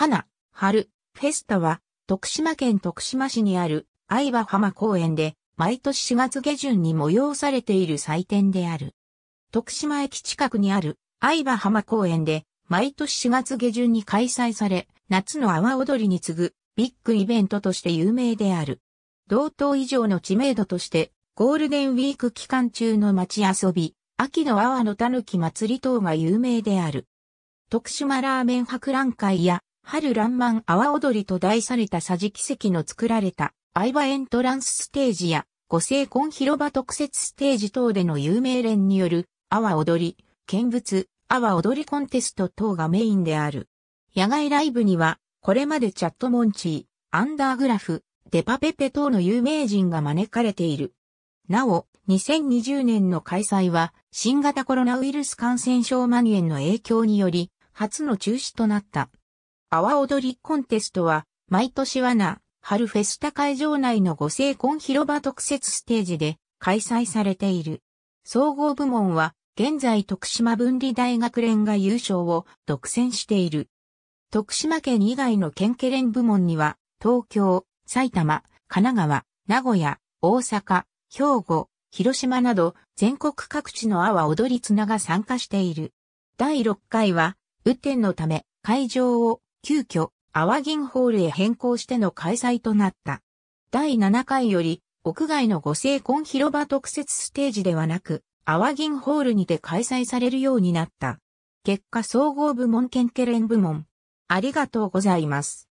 花、春、フェスタは、徳島県徳島市にある相葉浜公園で、毎年4月下旬に催されている祭典である。徳島駅近くにある相葉浜公園で、毎年4月下旬に開催され、夏の阿波踊りに次ぐビッグイベントとして有名である。同等以上の知名度として、ゴールデンウィーク期間中の街遊び、秋の阿波のたぬき祭り等が有名である。徳島ラーメン博覧会や春爛漫阿波踊りと題された桟敷席の作られた相場エントランスステージや五星婚広場特設ステージ等での有名連による阿波踊り、見物、阿波踊りコンテスト等がメインである。野外ライブにはこれまでチャットモンチー、アンダーグラフ、デパペペ等の有名人が招かれている。なお、2020年の開催は新型コロナウイルス感染症蔓延の影響により初の中止となった。阿波踊りコンテストは、毎年はな、春フェスタ会場内のご成婚広場特設ステージで開催されている。総合部門は、現在徳島分離大学連が優勝を独占している。徳島県以外の県家連部門には、東京、埼玉、神奈川、名古屋、大阪、兵庫、広島など全国各地の阿波踊り綱が参加している。第6回は、雨天のため会場を急遽、アワギンホールへ変更しての開催となった。第7回より、屋外のご成婚広場特設ステージではなく、アワギンホールにて開催されるようになった。結果総合部門県ケレン部門。ありがとうございます。